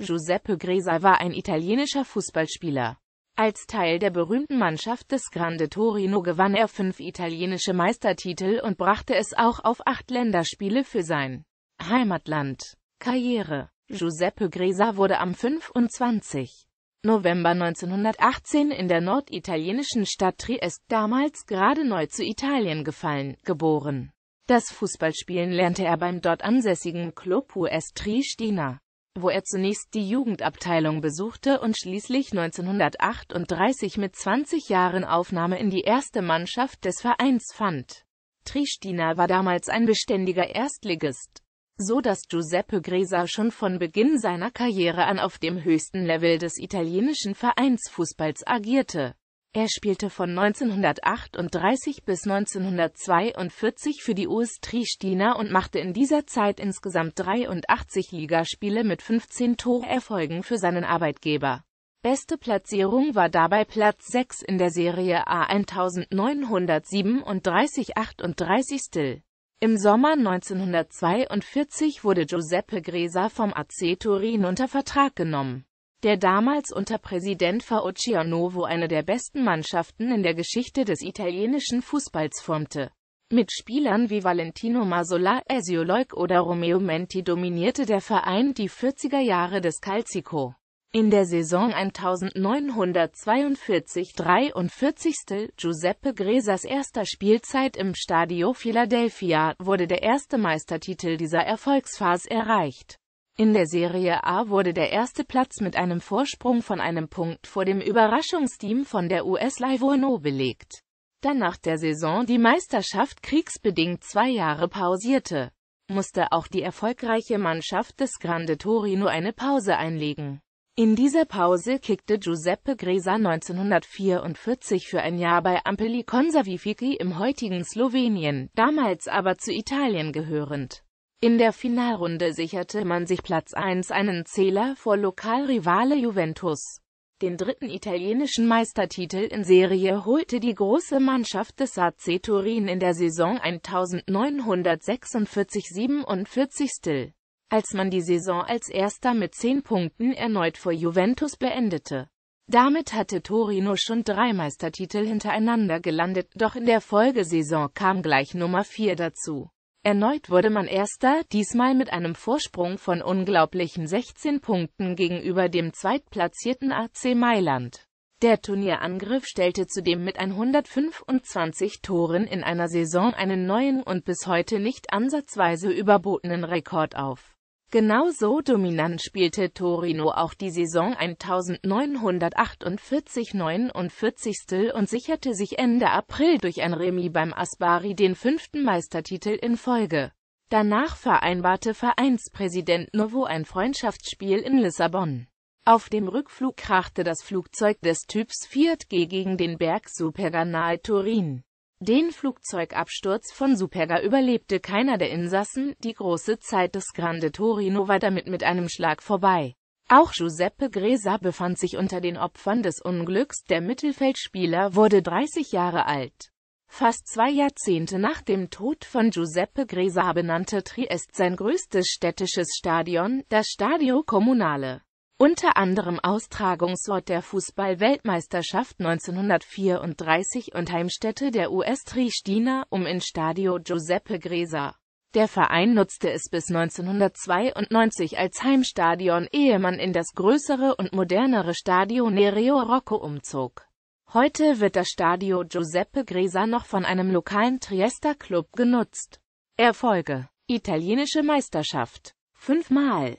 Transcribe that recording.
Giuseppe Gresa war ein italienischer Fußballspieler. Als Teil der berühmten Mannschaft des Grande Torino gewann er fünf italienische Meistertitel und brachte es auch auf acht Länderspiele für sein Heimatland. Karriere Giuseppe Gresa wurde am 25. November 1918 in der norditalienischen Stadt Triest, damals gerade neu zu Italien gefallen, geboren. Das Fußballspielen lernte er beim dort ansässigen Club US Triestina wo er zunächst die Jugendabteilung besuchte und schließlich 1938 mit 20 Jahren Aufnahme in die erste Mannschaft des Vereins fand. Tristina war damals ein beständiger Erstligist, so dass Giuseppe Gresa schon von Beginn seiner Karriere an auf dem höchsten Level des italienischen Vereinsfußballs agierte. Er spielte von 1938 bis 1942 für die US Triestiner und machte in dieser Zeit insgesamt 83 Ligaspiele mit 15 Torerfolgen für seinen Arbeitgeber. Beste Platzierung war dabei Platz 6 in der Serie A 1937-38 Still. Im Sommer 1942 wurde Giuseppe Gräser vom AC Turin unter Vertrag genommen der damals unter Präsident Fauci eine der besten Mannschaften in der Geschichte des italienischen Fußballs formte. Mit Spielern wie Valentino Masola, Ezio Leuk oder Romeo Menti dominierte der Verein die 40er Jahre des Calcico. In der Saison 1942-43. Giuseppe Gresas erster Spielzeit im Stadio Philadelphia wurde der erste Meistertitel dieser Erfolgsphase erreicht. In der Serie A wurde der erste Platz mit einem Vorsprung von einem Punkt vor dem Überraschungsteam von der US Livorno belegt. Da nach der Saison die Meisterschaft kriegsbedingt zwei Jahre pausierte, musste auch die erfolgreiche Mannschaft des Grande Torino eine Pause einlegen. In dieser Pause kickte Giuseppe Gresa 1944 für ein Jahr bei Ampeli Konsavifici im heutigen Slowenien, damals aber zu Italien gehörend. In der Finalrunde sicherte man sich Platz 1 einen Zähler vor Lokalrivale Juventus. Den dritten italienischen Meistertitel in Serie holte die große Mannschaft des AC Turin in der Saison 1946-47. Als man die Saison als erster mit 10 Punkten erneut vor Juventus beendete. Damit hatte Torino schon drei Meistertitel hintereinander gelandet, doch in der Folgesaison kam gleich Nummer 4 dazu. Erneut wurde man Erster, diesmal mit einem Vorsprung von unglaublichen 16 Punkten gegenüber dem zweitplatzierten AC Mailand. Der Turnierangriff stellte zudem mit 125 Toren in einer Saison einen neuen und bis heute nicht ansatzweise überbotenen Rekord auf Genauso dominant spielte Torino auch die Saison 1948-49 und sicherte sich Ende April durch ein Remis beim Asbari den fünften Meistertitel in Folge. Danach vereinbarte Vereinspräsident Novo ein Freundschaftsspiel in Lissabon. Auf dem Rückflug krachte das Flugzeug des Typs 4G gegen den Berg Superganal Turin. Den Flugzeugabsturz von Superga überlebte keiner der Insassen, die große Zeit des Grande Torino war damit mit einem Schlag vorbei. Auch Giuseppe Gresa befand sich unter den Opfern des Unglücks, der Mittelfeldspieler wurde 30 Jahre alt. Fast zwei Jahrzehnte nach dem Tod von Giuseppe Gresa benannte Triest sein größtes städtisches Stadion, das Stadio Comunale unter anderem Austragungsort der Fußball-Weltmeisterschaft 1934 und Heimstätte der US Triestina, um in Stadio Giuseppe Gresa. Der Verein nutzte es bis 1992 als Heimstadion, ehe man in das größere und modernere Stadio Nereo Rocco umzog. Heute wird das Stadio Giuseppe Gresa noch von einem lokalen Triester Club genutzt. Erfolge Italienische Meisterschaft fünfmal